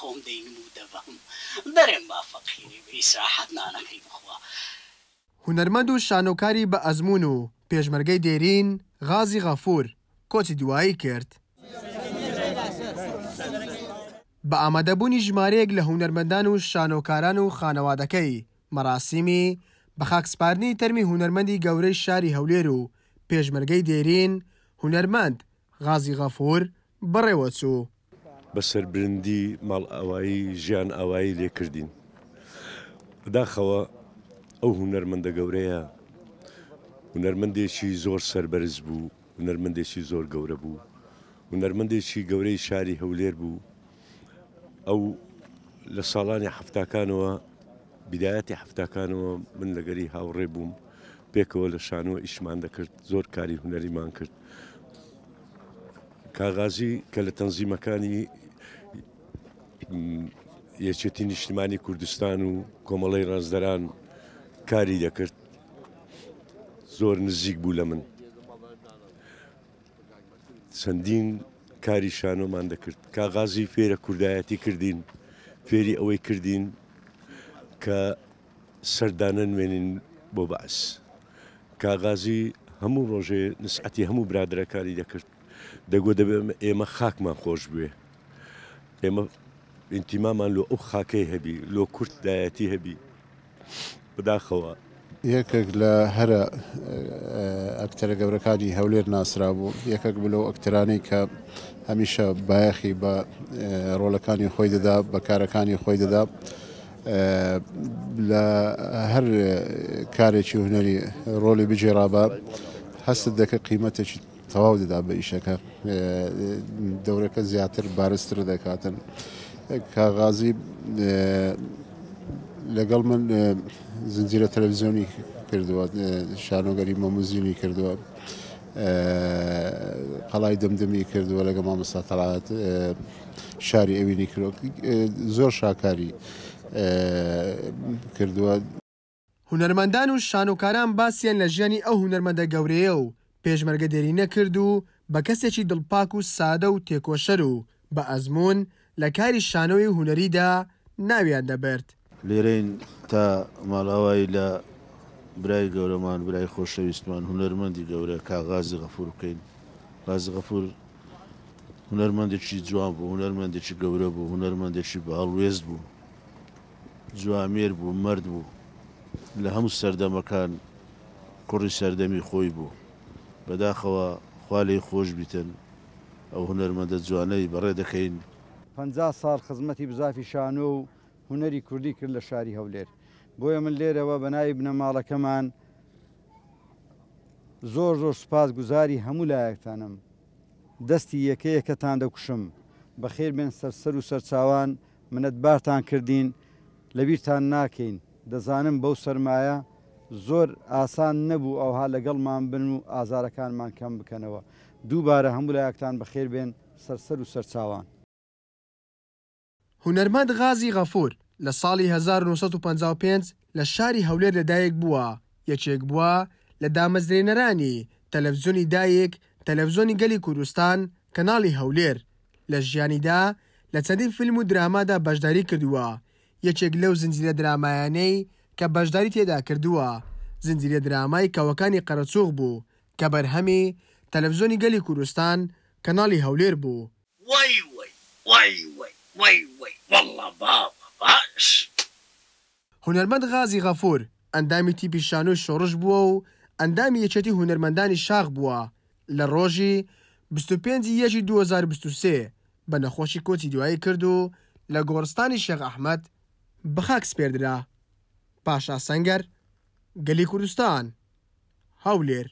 خۆم دەینم و دەبم دەرێن با فەقیری بیسراحەت نانەکەی بخوا هوەرمەند و شانۆکاری بە ئەزمون و پێشمەرگەی دێرین غازی غەفور کۆچی دوایی کرد بە ئامادەبوونی ژمارەیەک لە هوەرمەندان و شانۆکاران و خانەوادەکەی مەراسیمی بە خاکسپارنی تەرمی هوەرمەندی گەورەی شاری هەولێر و پێشمەرگەی دێرین هوەرمەند غازی غەفور بڕێوە چوو. بە سربرندی ماڵ ئەوایی ژیان ئاوایی لێ کردین. بداخەوە ئەو هوەرمەندە گەورەیە هوەرمەندێکی زۆر سربەرز بوو هوەرمەندێکی زۆر گەورە بوو هوەرمەندێکی گەورەی شاری هەولێر بوو ئەو لە ساڵانی حفتاکانەوە بیداەتی حفتاکانەوە من لەگەری هاوڕێ بووم پێکەوە لە شانەوە ئیشمان دەکرد زۆر کاری هوەریمان کرد کاغازی کە لە تەنزیمەکانی یەکێتی نیشتیمانی کوردستان و کۆمەڵی ڕازدەران کاری دەکرد زۆر نزیک بوو لە من چەندین کاری شانۆمان دەکرد کاغازی فێرە کوردایەتی کردین فێری ئەوەی کردین کە سەردانە نوێنین بۆ بەس کاغازی هەموو ڕۆژێ نسعەتی هەموو برادرەکانی دەکرد دەگوە دەبێ ئێمە خاکمان خۆش بێ ئێمە ئینتیمامان لۆ ئەو خاکەی هەبی لۆ کورتدایەتی هەبی بداخەوە یەکێک لە هەرە ئەکتەرە گەورەکانی هەولێر ناسرا بوو یەکێک بلو ئەکترانەی کە هەمیشە بایەخی بە ڕۆلەکانی خۆی دەدا بە کارەکانی خۆی دەدا لە هەر کارێکی هوەری ڕۆلی بجێڕابە هەست دەکە قیمەتێکی تەواو دەدا بە ئیشەکە دەورەکە زیاتر بارزتر دەکاتن کاغازی لەگەڵ من زنجیرە تەلەڤزیۆنی کردووە شانۆگەری مەموزیینی کردووە قەڵای دەمدەمی کردووە لەگە مامەستا تەڵات شاری ئەوینی کرۆک زۆر شاکاری کردووە هوەرمەندان و شانۆکاران باسییان لە ژیانی ئەو هوەرمەدە گەورەیە و پێشمەرگە دێری نەکرد و بە کەسێکی دڵپاک و سادە و تێکۆشەر و بە ئەزمون لە کاری شانەوەی هوەریدا ناویان دەبرد لێرەین تا ماڵاوای لە برای گەورەمان برای خۆشەویستمان هوەرمەندی گەورە کاغازی غەفورکەین غازی غەفور هوەرمەندێکی جوان بوو هوەرمەندێکی گەورە بوو هوەرمەندێکی بەڵوێز بوو جوامێر بوو مرد بوو لە هەموو سەردەمەکان کوڕی سەردەمی خۆی بوو بەداخەوە خوا لی خۆش بیتن ئەو هوەرمەدە جوانەی بەڕێ دەکەین پ سال خزمەتی بزافی شانۆ و هوەری کوردی کرد لە شاری هەولێر بۆیە من لێرەوە بەناوی بنەماڵەکەمان زۆر زۆر سپاس گوزاری هەموو لایەکتانم دەستی یەکەیەکەتان دەکوشم بە خێر بێن سەرسەر و سەرچاوان منەت بارتان کردین لەبییرتان ناکەین دەزانم بەو سرمایە زۆر ئاسان نەبوو ئەوها لەگەڵمان بن و ئازارەکانمان کەم بکەنەوە دووبارە هەموو لایەکتان بەخێر بێن سەرسەر و سەرچاوان هوەرمەند غازی غەفور لە ساڵی 1955 لە شاری هەولێر لەدایک بووە یەکێک بووە لە دامەزرێنەرانی تەلەڤزیۆنی دایک تەلەڤزیۆنی گەلی کوردستان کەناڵی هەولێر لە ژیانیدا لە چەندین فیلم و درامادا بەشداری کردووە یەکێک لەو زنجینە درامایانەی کە بەشداری تێدا کردووە زنجیرە درامای کەوەکانی قەرەچوغ بوو کە بەرهەمی تەلەڤزۆنی گەلی کوردستان کەناڵی هەولێر بوو هوەرمەند غازی غەفور ئەندامی تیپی شانۆ شۆڕش بووە و ئەندامی یەچەتی هوەرمەندانی شاخ بووە لە ڕۆژی 25 یەژی 2023 بە نەخۆشی کۆچی دوایی کرد و لە گۆڕستانی شێغ ئەحمەد بخاک سپێردرا. پاشا سەنگەر گەلی کوردستان هەولێر